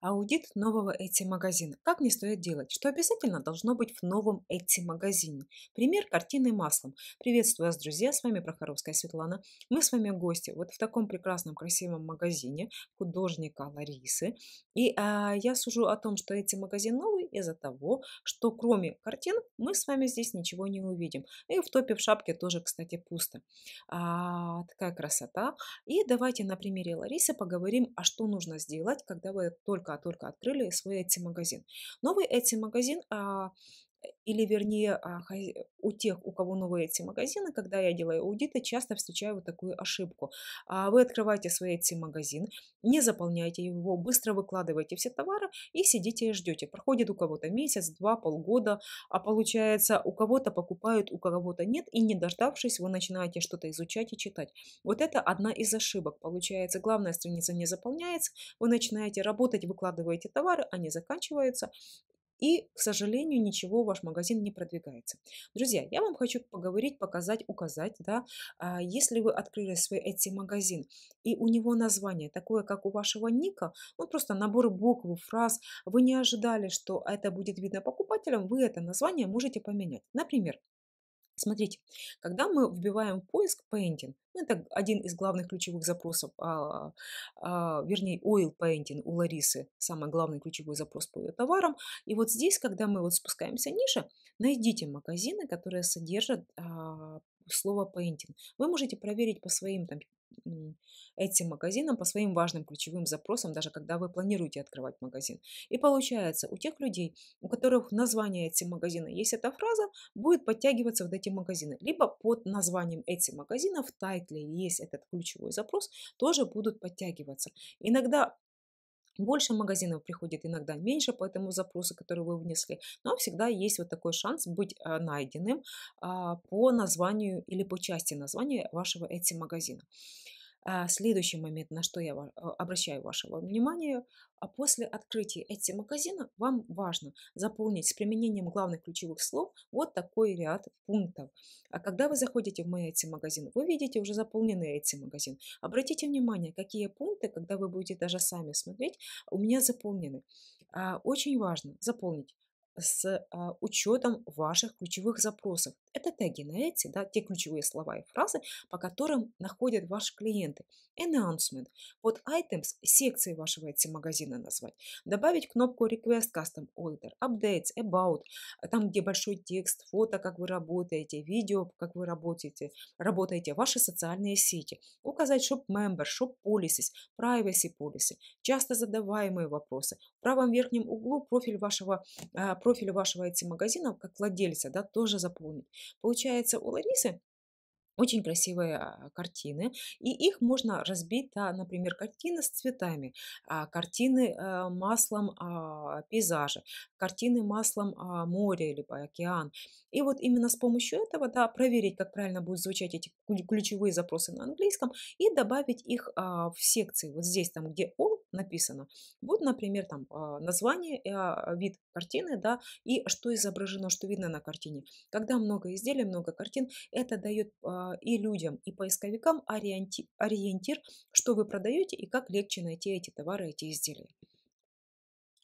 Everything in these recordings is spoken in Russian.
Аудит нового эти-магазина. Как не стоит делать? Что обязательно должно быть в новом эти-магазине? Пример картины маслом. Приветствую вас, друзья, с вами Прохоровская Светлана. Мы с вами гости вот в таком прекрасном, красивом магазине художника Ларисы. И а, я сужу о том, что эти магазин новый из-за того, что кроме картин мы с вами здесь ничего не увидим. И в топе в шапке тоже, кстати, пусто. А, такая красота. И давайте на примере Ларисы поговорим, а что нужно сделать, когда вы только только-только открыли свой эти магазин Новый эти магазин а или вернее а, у тех, у кого новые эти магазины, когда я делаю аудиты, часто встречаю вот такую ошибку. А, вы открываете свой эти магазин, не заполняете его, быстро выкладываете все товары и сидите и ждете. Проходит у кого-то месяц, два, полгода, а получается у кого-то покупают, у кого-то нет, и не дождавшись, вы начинаете что-то изучать и читать. Вот это одна из ошибок. Получается, главная страница не заполняется, вы начинаете работать, выкладываете товары, они заканчиваются, и, к сожалению, ничего ваш магазин не продвигается. Друзья, я вам хочу поговорить, показать, указать, да, а, если вы открыли свой эти магазин и у него название такое, как у вашего ника, ну просто набор букв, фраз, вы не ожидали, что это будет видно покупателям, вы это название можете поменять. Например, Смотрите, когда мы вбиваем поиск painting, ну, это один из главных ключевых запросов, а, а, вернее, oil painting у Ларисы, самый главный ключевой запрос по ее товарам. И вот здесь, когда мы вот спускаемся ниже, найдите магазины, которые содержат а, слово painting. Вы можете проверить по своим там, этим магазинам по своим важным ключевым запросам, даже когда вы планируете открывать магазин. И получается, у тех людей, у которых название эти магазины есть эта фраза, будет подтягиваться вот эти магазины. Либо под названием этих магазинов в тайтле есть этот ключевой запрос, тоже будут подтягиваться. Иногда больше магазинов приходит иногда меньше по этому запросу, который вы внесли, но всегда есть вот такой шанс быть а, найденным а, по названию или по части названия вашего эти магазина. А, следующий момент, на что я а, обращаю вашего внимания, а после открытия эти магазина вам важно заполнить с применением главных ключевых слов вот такой ряд пунктов. А когда вы заходите в мой эти магазин, вы видите уже заполненный эти магазин. Обратите внимание, какие пункты, когда вы будете даже сами смотреть, у меня заполнены. А, очень важно заполнить с учетом ваших ключевых запросов. Это теги на эти, да, те ключевые слова и фразы, по которым находят ваши клиенты. Announcement. Вот items секции вашего эти магазина назвать. Добавить кнопку request custom order, updates, about, э, там, где большой текст, фото, как вы работаете, видео, как вы работаете, работаете, ваши социальные сети. Указать shop member, shop policies, privacy policy, часто задаваемые вопросы. В правом верхнем углу профиль вашего, э, профиль вашего эти магазина, как владельца, да, тоже заполнить. Получается, у Ларисы очень красивые а, картины, и их можно разбить, да, например, картины с цветами, а, картины э, маслом а, пейзажа, картины маслом моря или океан. И вот именно с помощью этого да, проверить, как правильно будут звучать эти ключевые запросы на английском и добавить их в секции. Вот здесь, там, где о написано. Вот, например, там а, название, э, а, вид картины, да, и что изображено, что видно на картине. Когда много изделий, много картин, это дает а, и людям, и поисковикам ориентир, что вы продаете и как легче найти эти товары, эти изделия.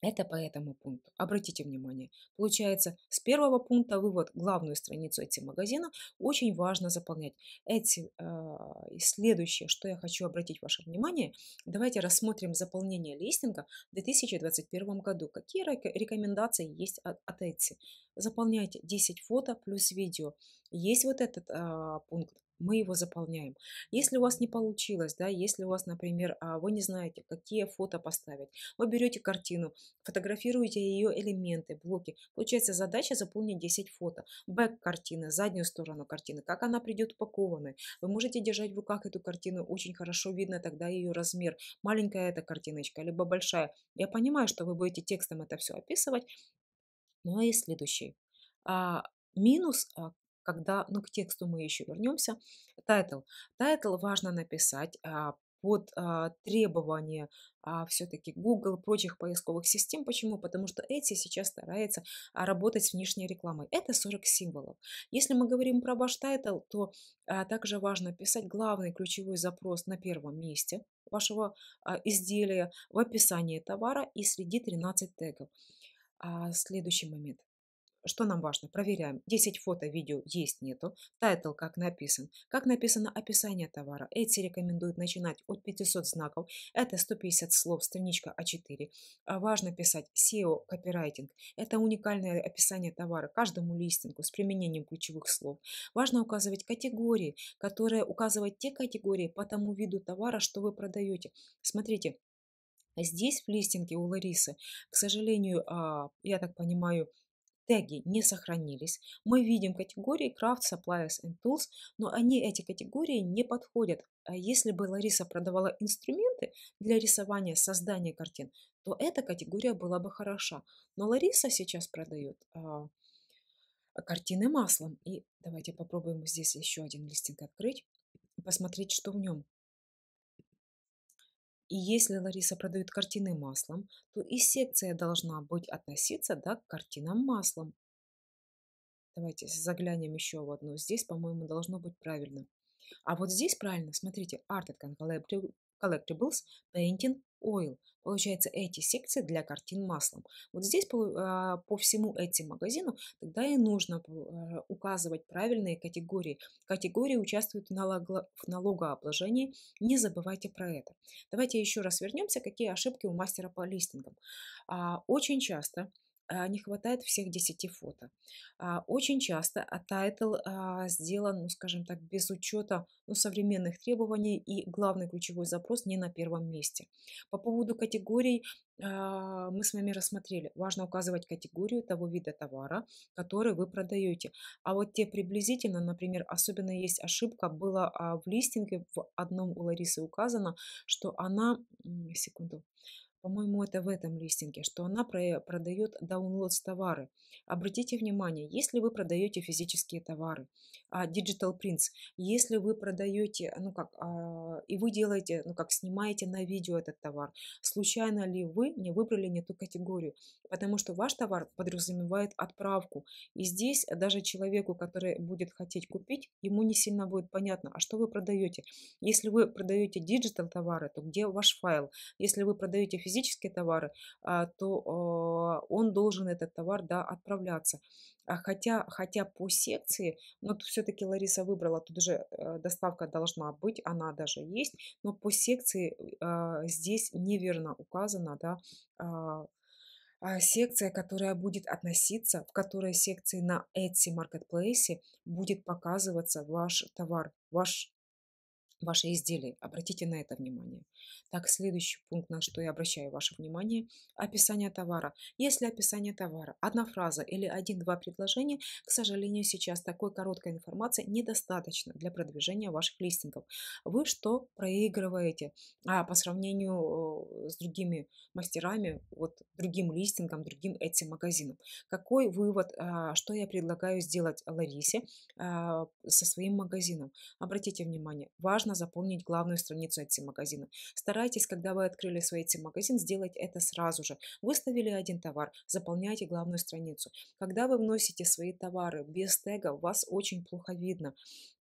Это по этому пункту. Обратите внимание, получается, с первого пункта вывод, главную страницу этим магазина очень важно заполнять. Эти, э, следующее, что я хочу обратить ваше внимание, давайте рассмотрим заполнение листинга в 2021 году. Какие рекомендации есть от, от Etsy? Заполняйте 10 фото плюс видео. Есть вот этот э, пункт мы его заполняем. Если у вас не получилось, да, если у вас, например, а, вы не знаете, какие фото поставить, вы берете картину, фотографируете ее элементы, блоки. Получается задача заполнить 10 фото. Бэк картины, заднюю сторону картины, как она придет упакованной. Вы можете держать в руках эту картину, очень хорошо видно тогда ее размер. Маленькая эта картиночка, либо большая. Я понимаю, что вы будете текстом это все описывать, Ну а и следующий. А, минус а, когда, ну, к тексту мы еще вернемся. Тайтл. Тайтл важно написать а, под а, требования а, все-таки Google, и прочих поисковых систем. Почему? Потому что эти сейчас стараются работать с внешней рекламой. Это 40 символов. Если мы говорим про ваш тайтл, то также важно писать главный ключевой запрос на первом месте вашего изделия в описании товара и среди 13 тегов. следующий момент. Что нам важно? Проверяем. 10 фото, видео есть, нету. Тайтл как написан. Как написано описание товара. Эти рекомендуют начинать от 500 знаков. Это 150 слов, страничка А4. А важно писать SEO копирайтинг. Это уникальное описание товара каждому листингу с применением ключевых слов. Важно указывать категории, которые указывают те категории по тому виду товара, что вы продаете. Смотрите, здесь в листинге у Ларисы, к сожалению, а, я так понимаю, теги не сохранились. Мы видим категории Craft, Supplies and Tools, но они, эти категории, не подходят. А если бы Лариса продавала инструменты для рисования, создания картин, то эта категория была бы хороша. Но Лариса сейчас продает а, картины маслом. И давайте попробуем здесь еще один листинг открыть и посмотреть, что в нем. И если Лариса продает картины маслом, то и секция должна быть относиться да, к картинам маслом. Давайте заглянем еще в одну. Здесь, по-моему, должно быть правильно. А вот здесь правильно, смотрите, Art at Collectibles, Painting, Oil. Получается, эти секции для картин маслом. Вот здесь по, а, по всему этим магазину тогда и нужно а, указывать правильные категории. Категории участвуют в, в налогообложении. Не забывайте про это. Давайте еще раз вернемся, какие ошибки у мастера по листингам. А, очень часто а, не хватает всех 10 фото. А, очень часто а, тайтл сделан, ну, скажем так, без учета ну, современных требований и главный ключевой запрос не на первом месте. По поводу категорий мы с вами рассмотрели. Важно указывать категорию того вида товара, который вы продаете. А вот те приблизительно, например, особенно есть ошибка, была в листинге в одном у Ларисы указано, что она, секунду, по-моему, это в этом листинге, что она продает downloads товары. Обратите внимание, если вы продаете физические товары, а, digital prints, если вы продаете, ну как, а, и вы делаете, ну как, снимаете на видео этот товар, случайно ли вы не выбрали не ту категорию, потому что ваш товар подразумевает отправку. И здесь даже человеку, который будет хотеть купить, ему не сильно будет понятно, а что вы продаете. Если вы продаете digital товары, то где ваш файл? Если вы продаете физические физические товары, а, то а, он должен этот товар да, отправляться. А хотя, хотя по секции, но ну, тут все-таки Лариса выбрала, тут уже э, доставка должна быть, она даже есть, но по секции здесь неверно указано, да, секция, которая будет относиться, в которой секции на Etsy Marketplace будет показываться ваш товар, ваш ваши изделия. Обратите на это внимание. Так, следующий пункт, на что я обращаю ваше внимание, описание товара. Если описание товара, одна фраза или один-два предложения, к сожалению, сейчас такой короткой информации недостаточно для продвижения ваших листингов. Вы что проигрываете? А по сравнению э, с другими мастерами, вот другим листингом, другим этим магазином. Какой вывод, а, что я предлагаю сделать Ларисе а, со своим магазином? Обратите внимание, важно важно запомнить главную страницу Etsy-магазина. Старайтесь, когда вы открыли свой Etsy-магазин, сделать это сразу же. Выставили один товар, заполняйте главную страницу. Когда вы вносите свои товары без тега, вас очень плохо видно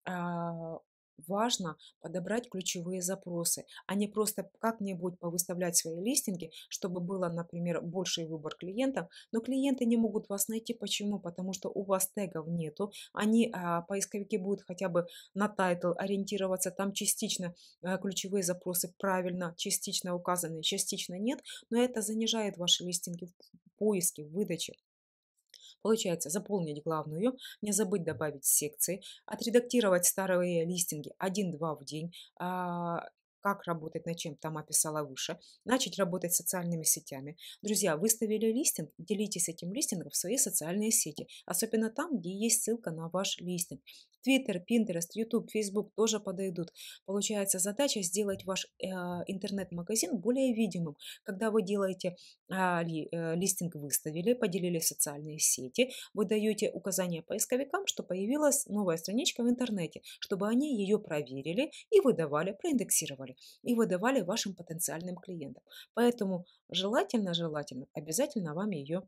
а, важно подобрать ключевые запросы, а не просто как-нибудь повыставлять свои листинги, чтобы было, например, больший выбор клиентов, но клиенты не могут вас найти. Почему? Потому что у вас тегов нету, они, а, поисковики будут хотя бы на тайтл ориентироваться, там частично а, ключевые запросы правильно, частично указаны, частично нет, но это занижает ваши листинги в поиске, в выдаче. Получается заполнить главную, не забыть добавить секции, отредактировать старые листинги 1-2 в день, а, как работать над чем там описала выше, начать работать с социальными сетями. Друзья, выставили листинг, делитесь этим листингом в свои социальные сети, особенно там, где есть ссылка на ваш листинг. Twitter, Pinterest, YouTube, Facebook тоже подойдут. Получается задача сделать ваш э, интернет-магазин более видимым. Когда вы делаете э, ли, э, листинг выставили, поделили в социальные сети, вы даете указание поисковикам, что появилась новая страничка в интернете, чтобы они ее проверили и выдавали, проиндексировали и выдавали вашим потенциальным клиентам. Поэтому желательно, желательно обязательно вам ее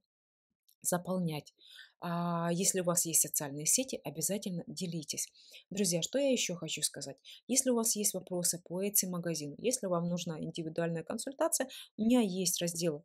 заполнять. А, если у вас есть социальные сети, обязательно делитесь. Друзья, что я еще хочу сказать? Если у вас есть вопросы по эти магазину, если вам нужна индивидуальная консультация, у меня есть раздел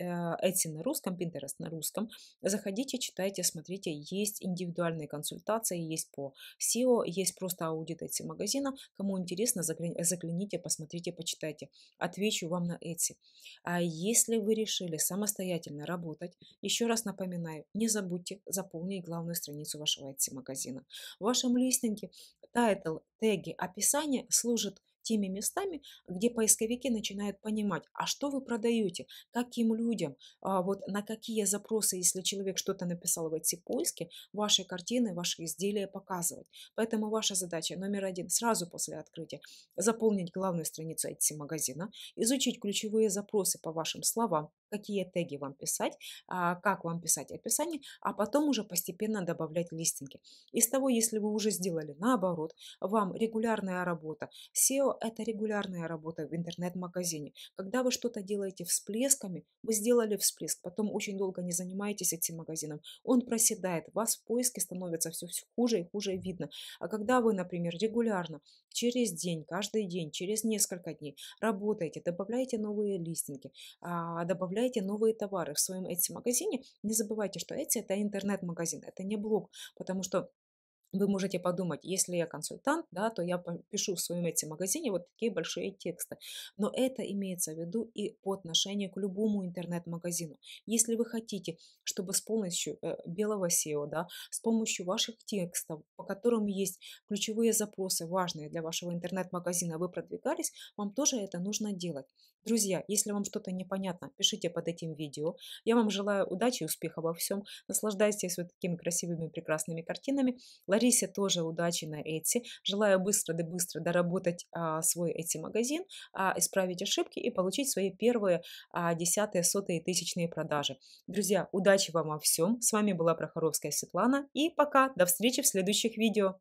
Etsy э, на русском, Pinterest на русском. Заходите, читайте, смотрите. Есть индивидуальные консультации, есть по SEO, есть просто аудит Etsy магазина. Кому интересно, загляните, посмотрите, почитайте. Отвечу вам на Etsy. А если вы решили самостоятельно работать, еще раз напоминаю, не забудьте заполнить главную страницу вашего Etsy магазина. В вашем листинге тайтл, теги, описание служат теми местами, где поисковики начинают понимать, а что вы продаете, каким людям, а, вот на какие запросы, если человек что-то написал в эти поиски, ваши картины, ваши изделия показывать. Поэтому ваша задача номер один сразу после открытия заполнить главную страницу IT-магазина, изучить ключевые запросы по вашим словам, какие теги вам писать, а, как вам писать описание, а потом уже постепенно добавлять листинги. Из того, если вы уже сделали наоборот, вам регулярная работа. SEO – это регулярная работа в интернет-магазине. Когда вы что-то делаете всплесками, вы сделали всплеск, потом очень долго не занимаетесь этим магазином, он проседает, вас в поиске становится все, все хуже и хуже видно. А когда вы, например, регулярно, через день, каждый день, через несколько дней работаете, добавляете новые листинги, а, добавляете предлагаете новые товары в своем Etsy-магазине, не забывайте, что Etsy – это интернет-магазин, это не блог, потому что вы можете подумать, если я консультант, да, то я пишу в своем эти магазине вот такие большие тексты. Но это имеется в виду и по отношению к любому интернет-магазину. Если вы хотите, чтобы с помощью э, белого SEO, да, с помощью ваших текстов, по которым есть ключевые запросы, важные для вашего интернет-магазина, вы продвигались, вам тоже это нужно делать. Друзья, если вам что-то непонятно, пишите под этим видео. Я вам желаю удачи и успеха во всем. Наслаждайтесь вот такими красивыми, прекрасными картинами. Лариса Ларисе тоже удачи на Эти. Желаю быстро да быстро доработать а, свой Эти магазин, а, исправить ошибки и получить свои первые а, десятые, сотые, тысячные продажи. Друзья, удачи вам во всем. С вами была Прохоровская Светлана и пока. До встречи в следующих видео.